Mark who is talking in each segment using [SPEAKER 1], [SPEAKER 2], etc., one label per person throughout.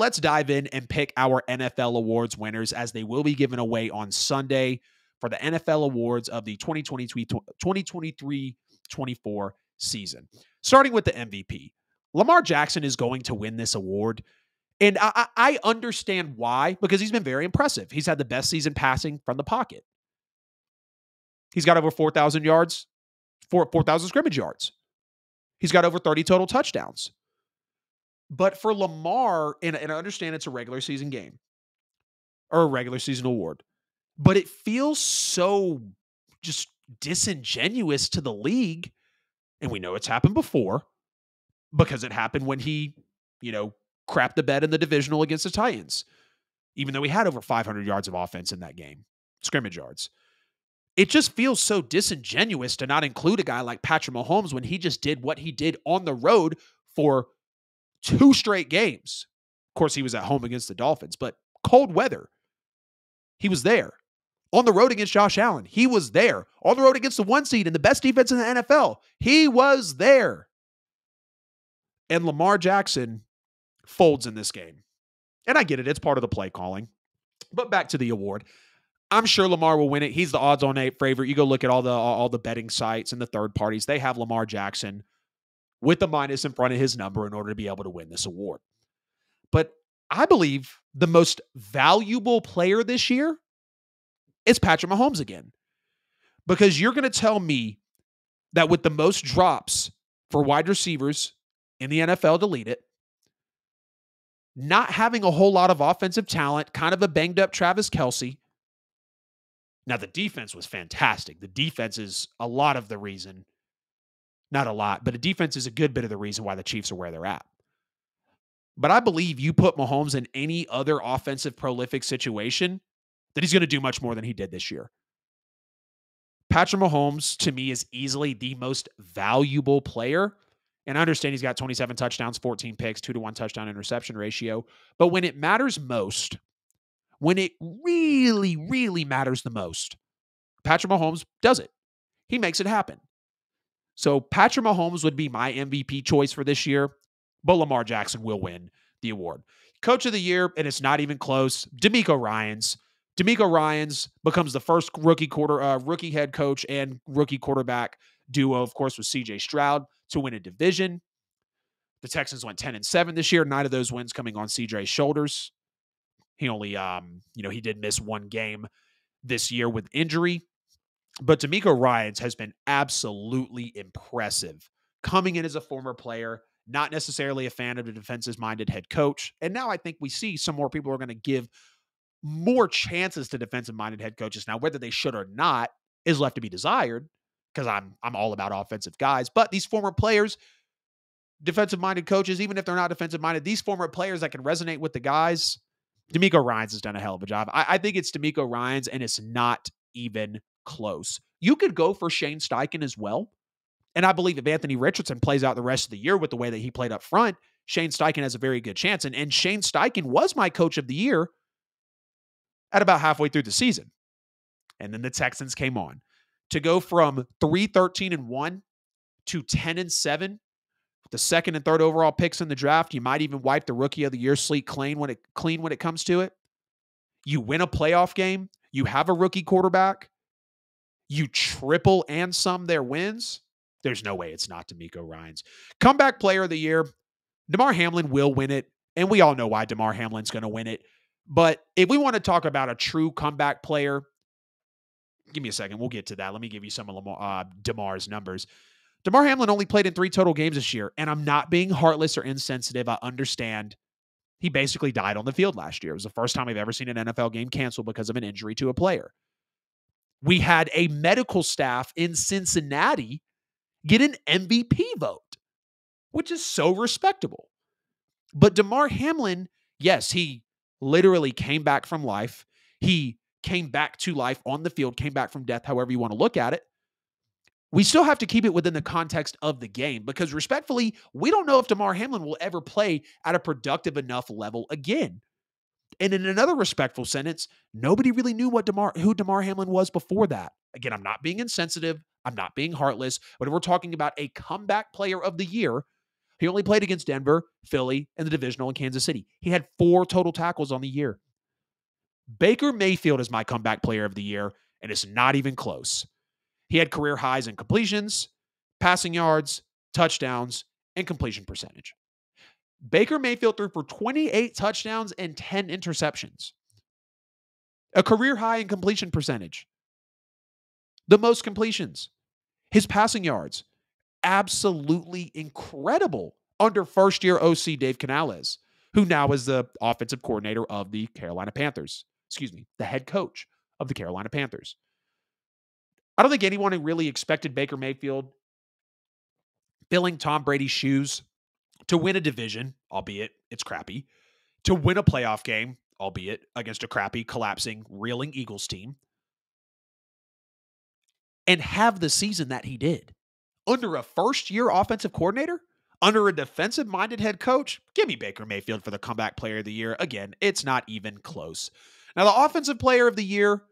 [SPEAKER 1] let's dive in and pick our NFL Awards winners as they will be given away on Sunday for the NFL Awards of the 2023 24 season. Starting with the MVP, Lamar Jackson is going to win this award. And I, I, understand why, because he's been very impressive. He's had the best season passing from the pocket. He's got over 4,000 yards, 4,000 scrimmage yards. He's got over 30 total touchdowns. But for Lamar, and, and I understand it's a regular season game or a regular season award, but it feels so just disingenuous to the league. And we know it's happened before because it happened when he, you know, crapped the bed in the divisional against the Titans, even though he had over 500 yards of offense in that game, scrimmage yards. It just feels so disingenuous to not include a guy like Patrick Mahomes when he just did what he did on the road for two straight games. Of course, he was at home against the Dolphins, but cold weather. He was there. On the road against Josh Allen, he was there. On the road against the one seed and the best defense in the NFL, he was there. And Lamar Jackson folds in this game. And I get it, it's part of the play calling. But back to the award. I'm sure Lamar will win it. He's the odds on eight favorite. You go look at all the all the betting sites and the third parties. They have Lamar Jackson with a minus in front of his number in order to be able to win this award. But I believe the most valuable player this year is Patrick Mahomes again. Because you're going to tell me that with the most drops for wide receivers in the NFL Delete it, not having a whole lot of offensive talent, kind of a banged up Travis Kelsey. Now, the defense was fantastic. The defense is a lot of the reason not a lot, but a defense is a good bit of the reason why the Chiefs are where they're at. But I believe you put Mahomes in any other offensive prolific situation that he's going to do much more than he did this year. Patrick Mahomes, to me, is easily the most valuable player. And I understand he's got 27 touchdowns, 14 picks, two to one touchdown interception ratio. But when it matters most, when it really, really matters the most, Patrick Mahomes does it. He makes it happen. So Patrick Mahomes would be my MVP choice for this year, but Lamar Jackson will win the award. Coach of the year, and it's not even close. D'Amico Ryan's. D'Amico Ryan's becomes the first rookie quarter, uh, rookie head coach and rookie quarterback duo, of course, with C.J. Stroud to win a division. The Texans went ten and seven this year. Nine of those wins coming on C.J.'s shoulders. He only, um, you know, he did miss one game this year with injury but D'Amico Ryans has been absolutely impressive coming in as a former player, not necessarily a fan of the defenses minded head coach. And now I think we see some more people are going to give more chances to defensive minded head coaches. Now, whether they should or not is left to be desired because I'm, I'm all about offensive guys, but these former players, defensive minded coaches, even if they're not defensive minded, these former players that can resonate with the guys. D'Amico Ryans has done a hell of a job. I, I think it's D'Amico Ryans, and it's not even close. You could go for Shane Steichen as well. And I believe if Anthony Richardson plays out the rest of the year with the way that he played up front, Shane Steichen has a very good chance. And, and Shane Steichen was my coach of the year at about halfway through the season. And then the Texans came on to go from 3 13 and 1 to 10 and 7 the second and third overall picks in the draft. You might even wipe the rookie of the year sleep clean when it clean when it comes to it. You win a playoff game. You have a rookie quarterback you triple and some their wins, there's no way it's not D'Amico Ryan's. Comeback player of the year, DeMar Hamlin will win it. And we all know why DeMar Hamlin's going to win it. But if we want to talk about a true comeback player, give me a second. We'll get to that. Let me give you some of Lamar, uh, DeMar's numbers. DeMar Hamlin only played in three total games this year. And I'm not being heartless or insensitive. I understand he basically died on the field last year. It was the first time I've ever seen an NFL game canceled because of an injury to a player we had a medical staff in Cincinnati get an MVP vote, which is so respectable. But DeMar Hamlin, yes, he literally came back from life. He came back to life on the field, came back from death, however you want to look at it. We still have to keep it within the context of the game because, respectfully, we don't know if DeMar Hamlin will ever play at a productive enough level again. And in another respectful sentence, nobody really knew what DeMar, who DeMar Hamlin was before that. Again, I'm not being insensitive. I'm not being heartless. But if we're talking about a comeback player of the year, he only played against Denver, Philly, and the divisional in Kansas City. He had four total tackles on the year. Baker Mayfield is my comeback player of the year, and it's not even close. He had career highs in completions, passing yards, touchdowns, and completion percentage. Baker Mayfield threw for 28 touchdowns and 10 interceptions, a career high in completion percentage, the most completions, his passing yards, absolutely incredible under first year OC Dave Canales, who now is the offensive coordinator of the Carolina Panthers, excuse me, the head coach of the Carolina Panthers. I don't think anyone really expected Baker Mayfield filling Tom Brady's shoes to win a division, albeit it's crappy, to win a playoff game, albeit against a crappy, collapsing, reeling Eagles team, and have the season that he did under a first year offensive coordinator, under a defensive minded head coach. Give me Baker Mayfield for the comeback player of the year. Again, it's not even close. Now, the offensive player of the year,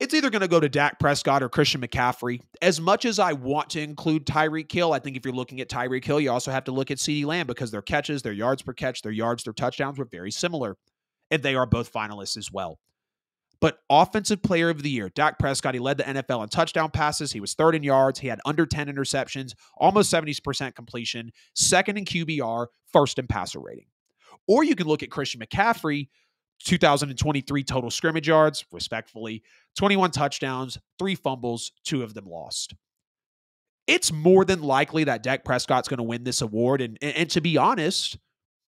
[SPEAKER 1] it's either going to go to Dak Prescott or Christian McCaffrey. As much as I want to include Tyreek Hill, I think if you're looking at Tyreek Hill, you also have to look at CeeDee Lamb because their catches, their yards per catch, their yards, their touchdowns were very similar. And they are both finalists as well. But offensive player of the year, Dak Prescott, he led the NFL in touchdown passes. He was third in yards. He had under 10 interceptions, almost 70% completion, second in QBR, first in passer rating. Or you can look at Christian McCaffrey, 2023 total scrimmage yards, respectfully, 21 touchdowns, three fumbles, two of them lost. It's more than likely that Dak Prescott's going to win this award. And, and, and, to be honest,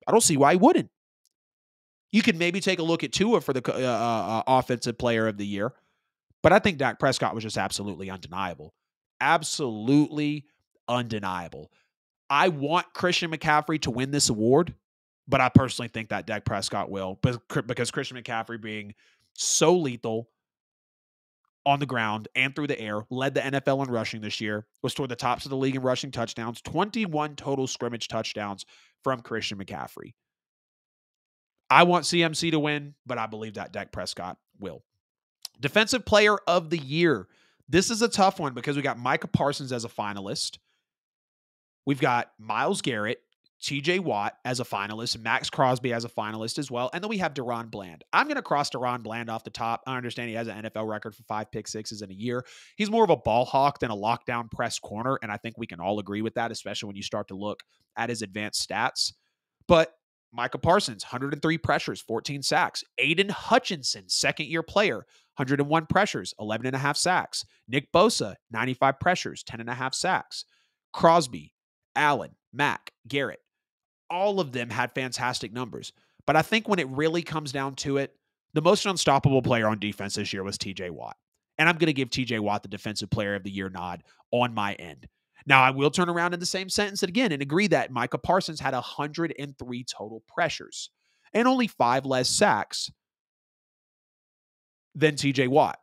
[SPEAKER 1] I don't see why he wouldn't. You could maybe take a look at Tua for the uh, uh, uh, offensive player of the year, but I think Dak Prescott was just absolutely undeniable. Absolutely undeniable. I want Christian McCaffrey to win this award but I personally think that Dak Prescott will, but because Christian McCaffrey being so lethal on the ground and through the air, led the NFL in rushing this year, was toward the tops of the league in rushing touchdowns, 21 total scrimmage touchdowns from Christian McCaffrey. I want CMC to win, but I believe that Dak Prescott will. Defensive player of the year. This is a tough one because we got Micah Parsons as a finalist. We've got Miles Garrett, TJ Watt as a finalist, Max Crosby as a finalist as well. And then we have Deron Bland. I'm going to cross Deron Bland off the top. I understand he has an NFL record for five pick sixes in a year. He's more of a ball hawk than a lockdown press corner. And I think we can all agree with that, especially when you start to look at his advanced stats. But Micah Parsons, 103 pressures, 14 sacks. Aiden Hutchinson, second year player, 101 pressures, 11 and a half sacks. Nick Bosa, 95 pressures, 10 and a half sacks. Crosby, Allen, Mack, Garrett, all of them had fantastic numbers. But I think when it really comes down to it, the most unstoppable player on defense this year was TJ Watt. And I'm going to give TJ Watt the defensive player of the year nod on my end. Now, I will turn around in the same sentence again and agree that Micah Parsons had 103 total pressures and only five less sacks than TJ Watt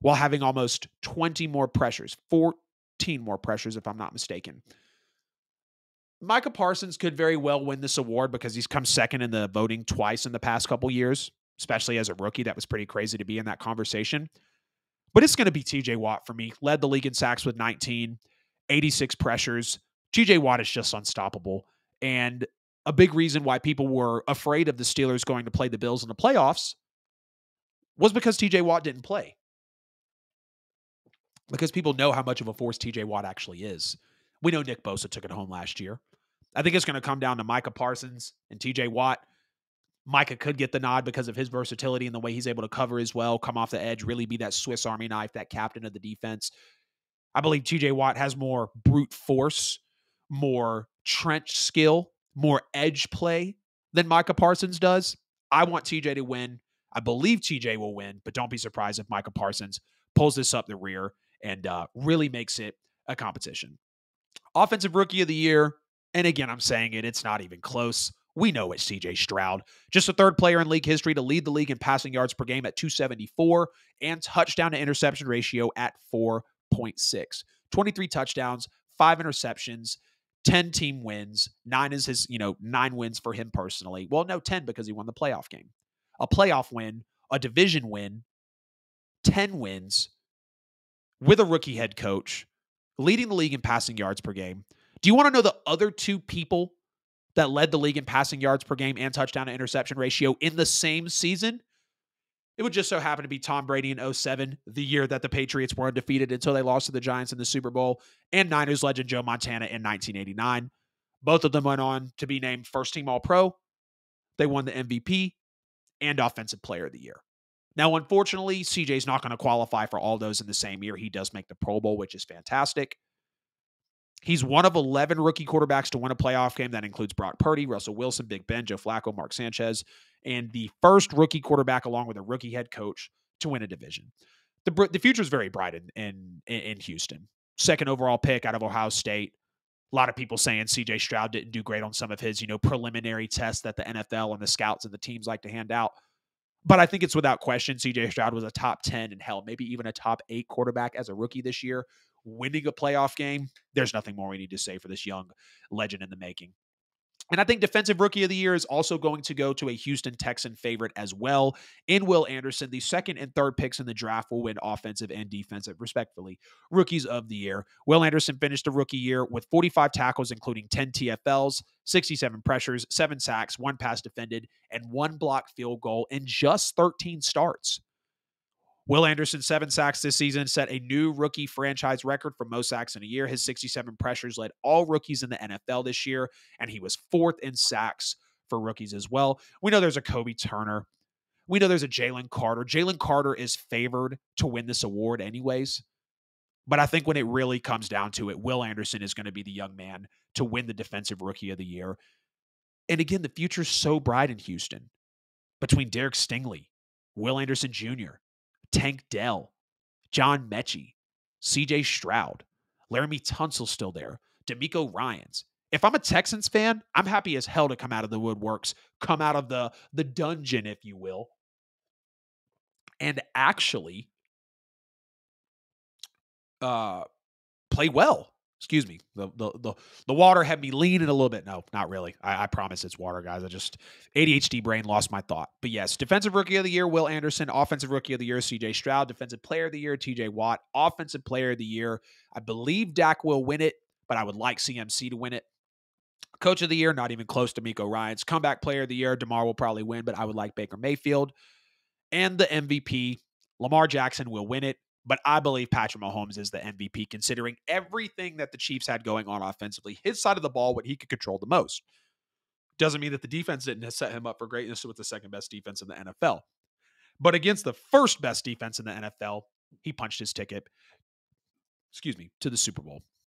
[SPEAKER 1] while having almost 20 more pressures, 14 more pressures, if I'm not mistaken, Micah Parsons could very well win this award because he's come second in the voting twice in the past couple years, especially as a rookie. That was pretty crazy to be in that conversation. But it's going to be TJ Watt for me. Led the league in sacks with 19, 86 pressures. TJ Watt is just unstoppable. And a big reason why people were afraid of the Steelers going to play the Bills in the playoffs was because TJ Watt didn't play. Because people know how much of a force TJ Watt actually is. We know Nick Bosa took it home last year. I think it's going to come down to Micah Parsons and TJ Watt. Micah could get the nod because of his versatility and the way he's able to cover as well, come off the edge, really be that Swiss Army knife, that captain of the defense. I believe TJ Watt has more brute force, more trench skill, more edge play than Micah Parsons does. I want TJ to win. I believe TJ will win, but don't be surprised if Micah Parsons pulls this up the rear and uh, really makes it a competition. Offensive Rookie of the Year, and again, I'm saying it, it's not even close. We know it's CJ Stroud. Just the third player in league history to lead the league in passing yards per game at 274 and touchdown to interception ratio at 4.6. 23 touchdowns, five interceptions, 10 team wins. Nine is his, you know, nine wins for him personally. Well, no, 10 because he won the playoff game. A playoff win, a division win, 10 wins with a rookie head coach, leading the league in passing yards per game, do you want to know the other two people that led the league in passing yards per game and touchdown to interception ratio in the same season? It would just so happen to be Tom Brady in 07, the year that the Patriots were undefeated until they lost to the Giants in the Super Bowl, and Niners legend Joe Montana in 1989. Both of them went on to be named first team All Pro. They won the MVP and Offensive Player of the Year. Now, unfortunately, CJ's not going to qualify for all those in the same year. He does make the Pro Bowl, which is fantastic. He's one of 11 rookie quarterbacks to win a playoff game. That includes Brock Purdy, Russell Wilson, Big Ben, Joe Flacco, Mark Sanchez, and the first rookie quarterback, along with a rookie head coach, to win a division. The, the future is very bright in, in, in Houston. Second overall pick out of Ohio State. A lot of people saying CJ Stroud didn't do great on some of his, you know, preliminary tests that the NFL and the scouts and the teams like to hand out. But I think it's without question CJ Stroud was a top 10 and hell, maybe even a top eight quarterback as a rookie this year winning a playoff game, there's nothing more we need to say for this young legend in the making. And I think Defensive Rookie of the Year is also going to go to a Houston Texan favorite as well, in Will Anderson. The second and third picks in the draft will win offensive and defensive, respectfully, Rookies of the Year. Will Anderson finished the rookie year with 45 tackles, including 10 TFLs, 67 pressures, 7 sacks, 1 pass defended, and 1 block field goal in just 13 starts. Will Anderson, seven sacks this season, set a new rookie franchise record for most sacks in a year. His 67 pressures led all rookies in the NFL this year, and he was fourth in sacks for rookies as well. We know there's a Kobe Turner. We know there's a Jalen Carter. Jalen Carter is favored to win this award, anyways. But I think when it really comes down to it, Will Anderson is going to be the young man to win the Defensive Rookie of the Year. And again, the future's so bright in Houston between Derek Stingley, Will Anderson Jr., Tank Dell, John Mechie, CJ Stroud, Laramie Tunsil still there, D'Amico Ryans. If I'm a Texans fan, I'm happy as hell to come out of the woodworks, come out of the the dungeon, if you will, and actually uh, play well excuse me the, the the the, water had me leaning a little bit no not really I, I, promise it's water guys i just adhd brain lost my thought but yes defensive rookie of the year will anderson offensive rookie of the year cj stroud defensive player of the year tj watt offensive player of the year i believe dak will win it but i would like cmc to win it coach of the year not even close to miko ryan's comeback player of the year demar will probably win but i would like baker mayfield and the mvp lamar jackson will win it but I believe Patrick Mahomes is the MVP, considering everything that the Chiefs had going on offensively, his side of the ball, what he could control the most. Doesn't mean that the defense didn't set him up for greatness with the second best defense in the NFL. But against the first best defense in the NFL, he punched his ticket, excuse me, to the Super Bowl.